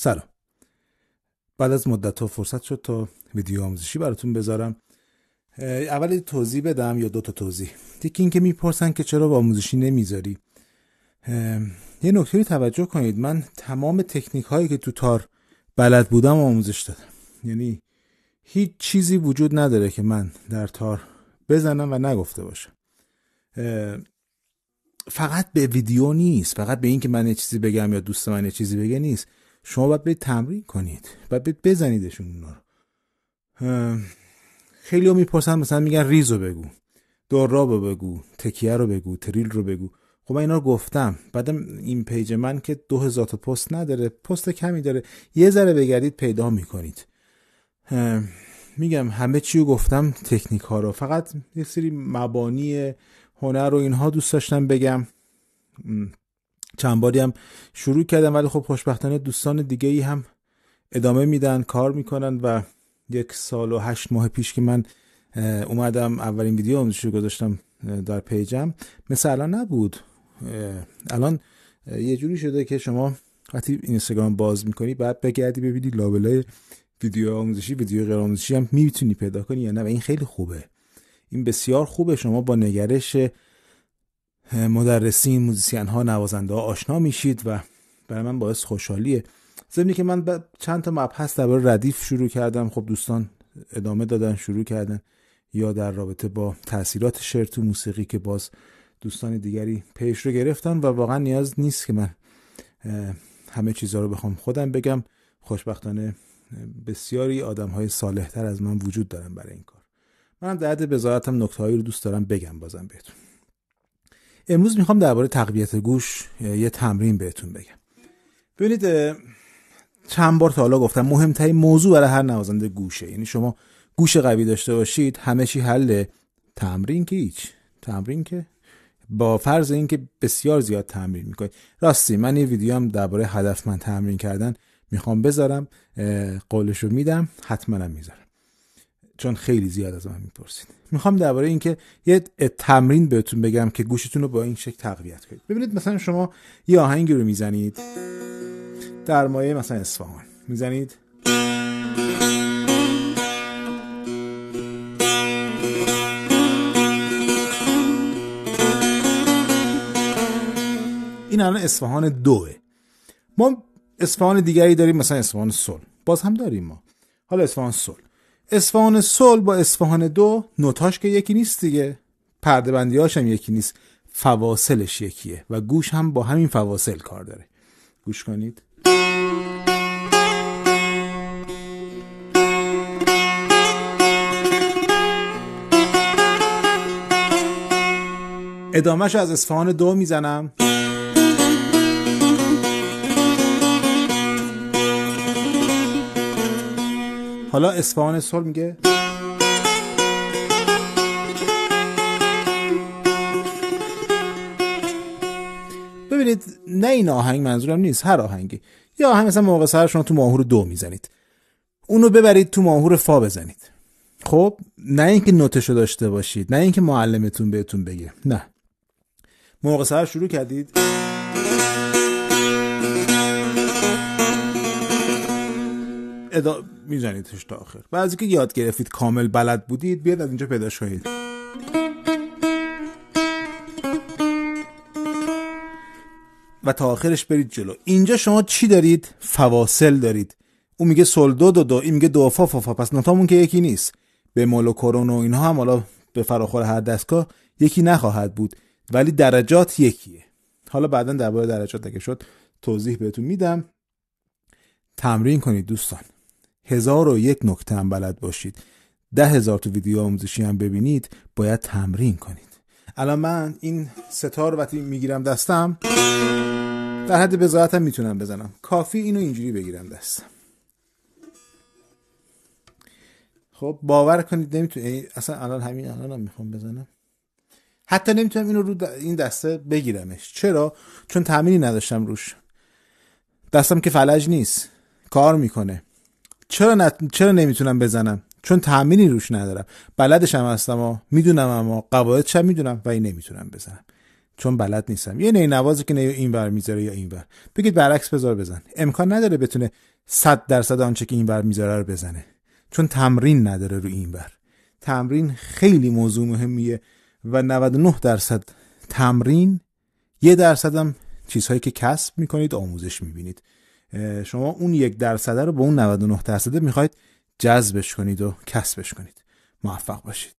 سلام بعد از مدت ها فرصت شد تا ویدیو آموزشی براتون بذارم اول توضیح بدم یا دو تا توضیح یکی اینکه میپرسن که چرا با آموزشی نمیذاری یه نکته توجه کنید من تمام تکنیک هایی که تو تار بلد بودم آموزش دادم یعنی هیچ چیزی وجود نداره که من در تار بزنم و نگفته باشم فقط به ویدیو نیست فقط به اینکه من یه چیزی بگم یا دوست من یه چیزی بگه نیست شما باید برید تمرین کنید باید بزنیدشون اونا رو خیلی هم میپرسن مثلا میگن ریزو بگو رو بگو تکیه رو بگو تریل رو بگو خب من اینا رو گفتم بعد این پیج من که دو هزار تا پست نداره پست کمی داره یه ذره بگردید پیدا میکنید میگم همه چی رو گفتم تکنیک ها رو فقط یه سری مبانی هنر و اینها دوست داشتم بگم چند باری هم شروع کردم ولی خب خوشبختانه دوستان دیگه ای هم ادامه میدن کار میکنن و یک سال و هشت ماه پیش که من اومدم اولین ویدیو آموزشی گذاشتم در پیجم مثل الان نبود الان یه جوری شده که شما وقتی اینستاگرام باز میکنی بعد بگردی ببینی لابلای ویدیو آموزشی ویدیو غیر آموزشی هم میتونی پیدا کنی یا نه و این خیلی خوبه این بسیار خوبه شما با نگرش مدرسین موزیسین ها نوازنده ها آشنا میشید و برای من باعث خوشحالیه زمینی که من چند تا مبحث درباره ردیف شروع کردم خب دوستان ادامه دادن شروع کردن یا در رابطه با تاثیرات شعر تو موسیقی که باز دوستان دیگری پیش رو گرفتن و واقعا نیاز نیست که من همه چیزها رو بخوام خودم بگم خوشبختانه بسیاری آدم های صالح تر از من وجود دارن برای این کار منم در حد بذارتم نکته رو دوست دارم بگم بازم بهتون امروز میخوام درباره تقویت گوش یه تمرین بهتون بگم ببینید چند بار تا حالا گفتم مهمترین موضوع برای هر نوازنده گوشه یعنی شما گوش قوی داشته باشید همه چی حل تمرین که هیچ تمرین که با فرض اینکه بسیار زیاد تمرین میکنید راستی من یه ویدیو هم درباره من تمرین کردن میخوام بذارم رو میدم حتما میذارم چون خیلی زیاد از من میپرسید میخوام درباره اینکه یه تمرین بهتون بگم که گوشتون رو با این شکل تقویت کنید ببینید مثلا شما یه آهنگی رو میزنید در مایه مثلا اصفهان میزنید این الان اصفهان دوه ما اصفهان دیگری داریم مثلا اصفهان سل باز هم داریم ما حالا اصفهان سل اسفهان صلح با اصفهان دو نوتاش که یکی نیست دیگه پرده هم یکی نیست فواصلش یکیه و گوش هم با همین فواصل کار داره گوش کنید ادامهش از اصفهان دو میزنم حالا اصفهان سول میگه ببینید نه این آهنگ منظورم نیست هر آهنگی یا آهنگ مثلا موقع سرشون تو ماهور دو میزنید اونو ببرید تو ماهور فا بزنید خب نه اینکه نوتشو داشته باشید نه اینکه معلمتون بهتون بگه نه موقع سر شروع کردید ادا... میزنیدش تا آخر از اینکه یاد گرفتید کامل بلد بودید بیاد از اینجا پیدا شوید و تا آخرش برید جلو اینجا شما چی دارید فواصل دارید اون میگه سل دو دو دو این میگه دو فا فا فا پس نتامون که یکی نیست به مال و کرون و اینها هم حالا به فراخور هر دستگاه یکی نخواهد بود ولی درجات یکیه حالا بعدا درباره درجات اگه شد توضیح بهتون میدم تمرین کنید دوستان هزار و یک نکته هم بلد باشید ده هزار تو ویدیو آموزشی هم ببینید باید تمرین کنید الان من این ستار وقتی میگیرم دستم در حد بزاعتم میتونم بزنم کافی اینو اینجوری بگیرم دستم خب باور کنید نمیتونم اصلا الان همین الان هم میخوام بزنم حتی نمیتونم اینو رو این دسته بگیرمش چرا چون تمرینی نداشتم روش دستم که فلج نیست کار میکنه چرا, چرا نمیتونم بزنم چون تأمینی روش ندارم بلدشم هستم و میدونم اما هم میدونم و این نمیتونم بزنم چون بلد نیستم یه نی که نیو این ور میذاره یا این بر بگید برعکس بذار بزن امکان نداره بتونه 100 درصد آنچه که این ور میذاره رو بزنه چون تمرین نداره رو این بر تمرین خیلی موضوع مهمیه و 99 درصد تمرین یه درصدم چیزهایی که کسب میکنید آموزش میبینید شما اون یک درصد رو به اون 99 درصد میخواید جذبش کنید و کسبش کنید موفق باشید